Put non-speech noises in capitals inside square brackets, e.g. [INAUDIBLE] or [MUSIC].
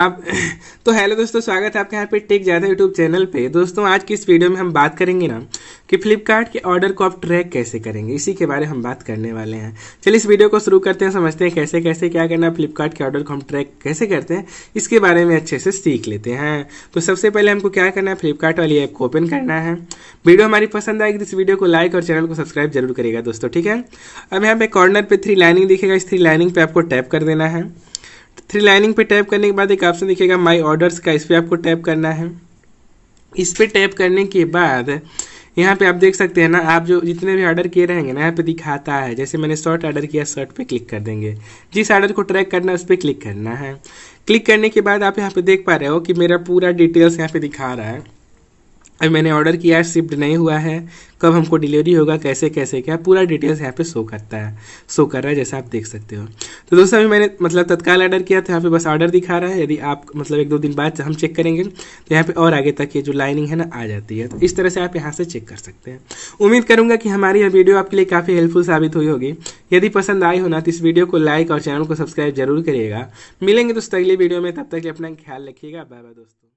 आप [LAUGHS] तो हेलो दोस्तों स्वागत है आपके यहाँ पे टेक ज़्यादा यूट्यूब चैनल पे दोस्तों आज की इस वीडियो में हम बात करेंगे ना कि फ्लिपकार्ट के ऑर्डर को आप ट्रैक कैसे करेंगे इसी के बारे में हम बात करने वाले हैं चलिए इस वीडियो को शुरू करते हैं समझते हैं कैसे कैसे क्या करना है फ्लिपकार्ट के ऑर्डर को हम ट्रैक कैसे करते हैं इसके बारे में अच्छे से सीख लेते हैं तो सबसे पहले हमको क्या करना है फ्लिपकार्ट वाली ऐप को ओपन करना है वीडियो हमारी पसंद आएगी तो इस वीडियो को लाइक और चैनल को सब्सक्राइब जरूर करेगा दोस्तों ठीक है अब यहाँ पे कॉर्नर पर थ्री लाइनिंग दिखेगा इस थ्री लाइनिंग पर आपको टैप कर देना है थ्री लाइनिंग पे टैप करने के बाद एक ऑप्शन दिखेगा माई ऑर्डर्स का इस पर आपको टैप करना है इस पर टैप करने के बाद यहाँ पे आप देख सकते हैं ना आप जो जितने भी ऑर्डर किए रहेंगे ना यहाँ पे दिखाता है जैसे मैंने शर्ट ऑर्डर किया शर्ट पे क्लिक कर देंगे जिस ऑर्डर को ट्रैक करना है उस पर क्लिक करना है क्लिक करने के बाद आप यहाँ पे देख पा रहे हो कि मेरा पूरा डिटेल्स यहाँ पे दिखा रहा है अभी मैंने ऑर्डर किया है शिफ्ट नहीं हुआ है कब हमको डिलीवरी होगा कैसे कैसे क्या पूरा डिटेल्स यहाँ पे शो करता है शो कर रहा है जैसा आप देख सकते हो तो दोस्तों अभी मैंने मतलब तत्काल ऑर्डर किया तो यहाँ पे बस ऑर्डर दिखा रहा है यदि आप मतलब एक दो दिन बाद हम चेक करेंगे तो यहाँ पे और आगे तक ये जो लाइनिंग है ना आ जाती है तो इस तरह से आप यहाँ से चेक कर सकते हैं उम्मीद करूँगा कि हमारी यह वीडियो आपके लिए काफ़ी हेल्पफुल साबित हुई होगी यदि पसंद आई होना तो इस वीडियो को लाइक और चैनल को सब्सक्राइब जरूर करिएगा मिलेंगे दोस्तों अगली वीडियो में तब तक अपना ख्याल रखिएगा बाय बाय दोस्तों